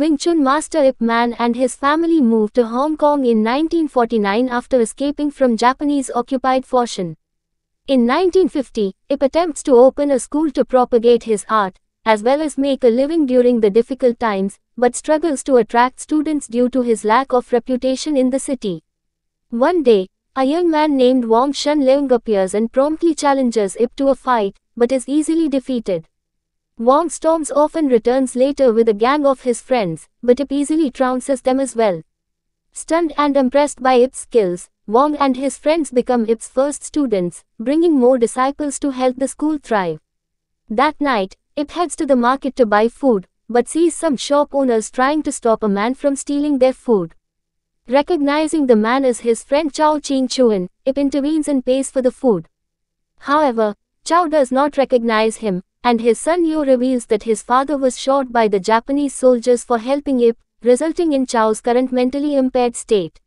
Wing Chun master Ip Man and his family moved to Hong Kong in 1949 after escaping from Japanese-occupied Foshan. In 1950, Ip attempts to open a school to propagate his art, as well as make a living during the difficult times, but struggles to attract students due to his lack of reputation in the city. One day, a young man named Wong Shen Leung appears and promptly challenges Ip to a fight, but is easily defeated. Wong Storms often returns later with a gang of his friends, but Ip easily trounces them as well. Stunned and impressed by Ip's skills, Wong and his friends become Ip's first students, bringing more disciples to help the school thrive. That night, Ip heads to the market to buy food, but sees some shop owners trying to stop a man from stealing their food. Recognizing the man as his friend Chow Ching Chuan, Ip intervenes and pays for the food. However, Chow does not recognize him, and his son Yu reveals that his father was shot by the Japanese soldiers for helping Ip, resulting in Chao's current mentally impaired state.